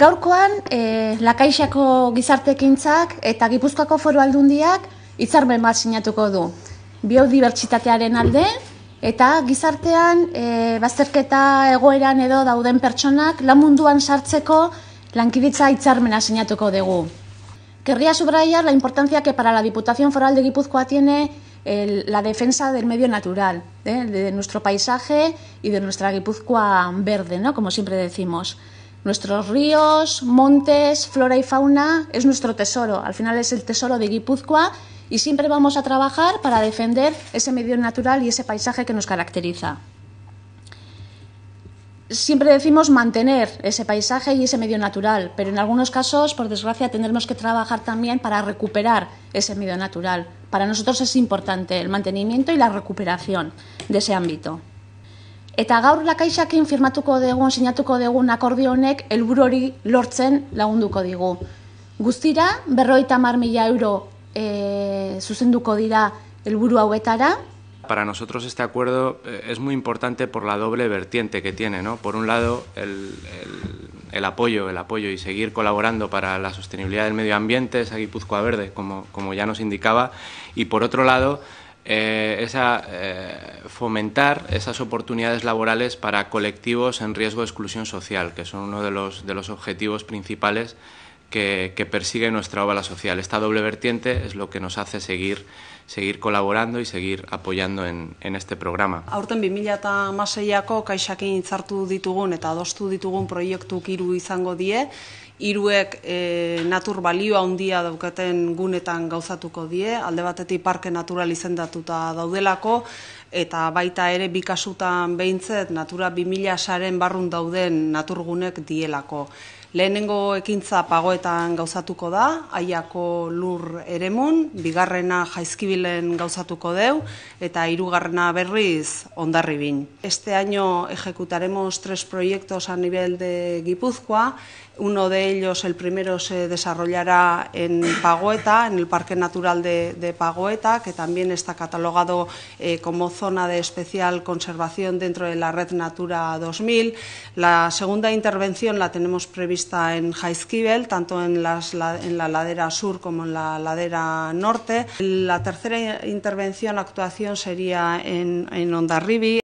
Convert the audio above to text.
Gaurkoan, e, eh, Lakaixako gizartekintzak eta Gipuzkoako foru aldundiak itzarmen bat sinatuko du. Biodibertsitatearen alde eta gizartean e, bazterketa egoeran edo dauden pertsonak lan munduan sartzeko lankiditza itzarmena sinatuko dugu. Kerria zubraia, la importancia que para la Diputación Foral de Gipuzkoa tiene el, eh, la defensa del medio natural, eh, de nuestro paisaje y de nuestra Gipuzkoa verde, ¿no? como siempre decimos. Nuestros ríos, montes, flora y fauna es nuestro tesoro. Al final es el tesoro de Guipúzcoa y siempre vamos a trabajar para defender ese medio natural y ese paisaje que nos caracteriza. Siempre decimos mantener ese paisaje y ese medio natural, pero en algunos casos, por desgracia, tendremos que trabajar también para recuperar ese medio natural. Para nosotros es importante el mantenimiento y la recuperación de ese ámbito. Eta gaur lakaixakin firmatuko dugu, sinatuko dugu akordio honek helburu hori lortzen lagunduko digu. Guztira 50.000 euro eh zuzenduko dira helburu hauetara. Para nosotros este acuerdo eh, es muy importante por la doble vertiente que tiene, ¿no? Por un lado el, el, el apoyo, el apoyo y seguir colaborando para la sostenibilidad del medio ambiente, Sagipuzkoa Verde, como como ya nos indicaba, y por otro lado es eh, esa, eh, fomentar esas oportunidades laborales para colectivos en riesgo de exclusión social, que son uno de los, de los objetivos principales que, que persigue nuestra obra social. Esta doble vertiente es lo que nos hace seguir seguir colaborando y seguir apoyando en, en este programa. Aurten 2016ako kaixakin hitzartu ditugun eta adostu ditugun proiektu hiru izango die. Hiruek e, natur balio handia daukaten gunetan gauzatuko die. Alde batetik parke natural izendatuta daudelako eta baita ere bikasutan behintzet natura 2000 saren barrun dauden naturgunek dielako. Lehenengo ekintza pagoetan gauzatuko da, aiako lur eremun, bigarrena jaizkibilen gauzatuko deu, eta hirugarrena berriz ondarri bin. Este año ejecutaremos tres proyectos a nivel de Gipuzkoa, uno de ellos, el primero, se desarrollará en Pagoeta, en el Parque Natural de, Pagoeta, que también está catalogado eh, como zona de especial conservación dentro de la red Natura 2000. La segunda intervención la tenemos prevista está en Jaizkibel, tanto en, en la ladera sur como en la ladera norte. La tercera intervención, actuación, sería en, en Ondarribi,